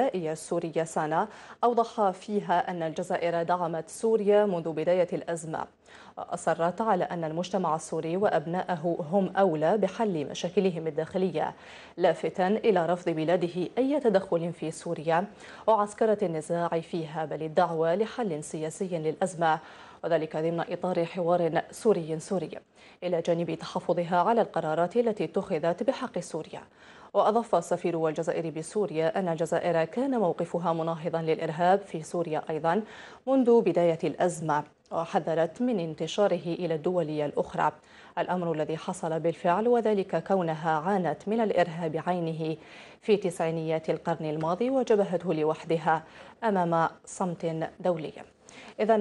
الغذائية السورية سانا أوضح فيها أن الجزائر دعمت سوريا منذ بداية الأزمة وأصرت على أن المجتمع السوري وأبنائه هم أولى بحل مشاكلهم الداخلية لافتا إلى رفض بلاده أي تدخل في سوريا وعسكرة النزاع فيها بل الدعوة لحل سياسي للأزمة وذلك ضمن إطار حوار سوري سوري إلى جانب تحفظها على القرارات التي اتخذت بحق سوريا وأضاف السفير الجزائري بسوريا أن الجزائر كان موقفها مناهضا للإرهاب في سوريا أيضا منذ بداية الأزمة وحذرت من انتشاره إلى الدول الأخرى الأمر الذي حصل بالفعل وذلك كونها عانت من الإرهاب عينه في تسعينيات القرن الماضي وجبهته لوحدها أمام صمت دولي إذا